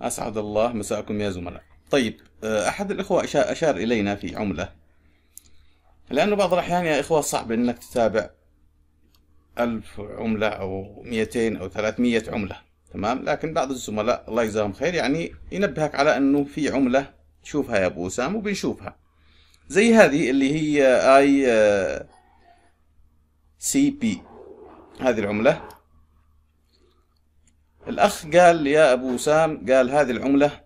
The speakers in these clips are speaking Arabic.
أسعد الله مساءكم يا زملاء طيب آه، أحد الإخوة أشار إلينا في عملة لأنه بعض الأحيان يا إخوة صعب أنك تتابع ألف عملة أو 200 أو 300 عملة تمام لكن بعض الزملاء الله يجزاهم خير يعني ينبهك على أنه في عملة شوفها يا أبو أسام وبنشوفها زي هذه اللي هي اي آه، سي بي هذه العملة الأخ قال يا أبو سام قال هذه العملة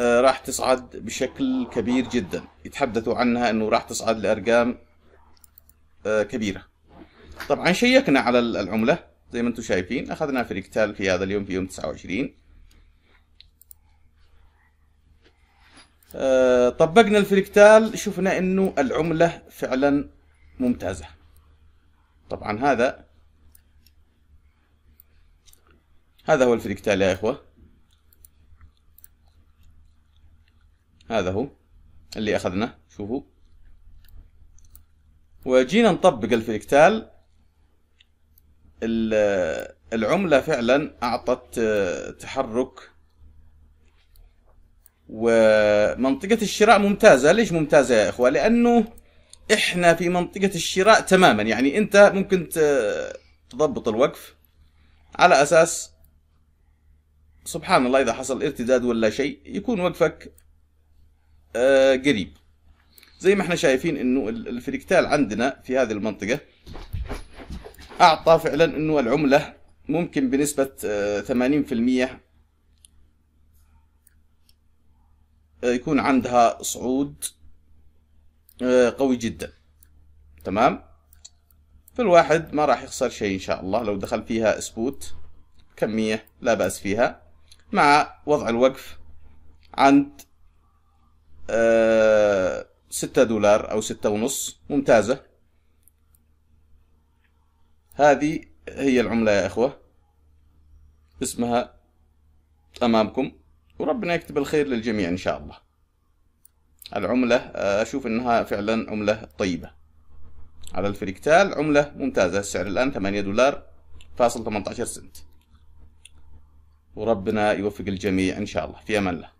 آه، راح تصعد بشكل كبير جدا يتحدثوا عنها أنه راح تصعد لأرقام آه، كبيرة طبعا شيكنا على العملة زي ما انتم شايفين أخذنا في ريكتال في هذا اليوم في يوم 29 آه، طبقنا الفريكتال شفنا أنه العملة فعلا ممتازة طبعا هذا هذا هو الفريكتال يا إخوة هذا هو اللي أخذناه شوفوا وجينا نطبق الفريكتال العملة فعلا أعطت آه، تحرك ومنطقة الشراء ممتازة ليش ممتازة يا إخوة لأنه إحنا في منطقة الشراء تماما يعني أنت ممكن تضبط الوقف على أساس سبحان الله إذا حصل ارتداد ولا شيء يكون وقفك آه، قريب زي ما احنا شايفين انه الفريكتال عندنا في هذه المنطقة اعطى فعلا انه العملة ممكن بنسبة 80% آه، آه، يكون عندها صعود قوي جدا تمام فالواحد ما راح يخسر شيء ان شاء الله لو دخل فيها سبوت كمية لا بأس فيها مع وضع الوقف عند آه، ستة دولار أو ستة ونص ممتازة هذه هي العملة يا إخوة اسمها أمامكم وربنا يكتب الخير للجميع إن شاء الله العملة آه، أشوف أنها فعلا عملة طيبة على الفريكتال عملة ممتازة السعر الآن 8 دولار فاصل 18 سنت وربنا يوفق الجميع إن شاء الله في أمان الله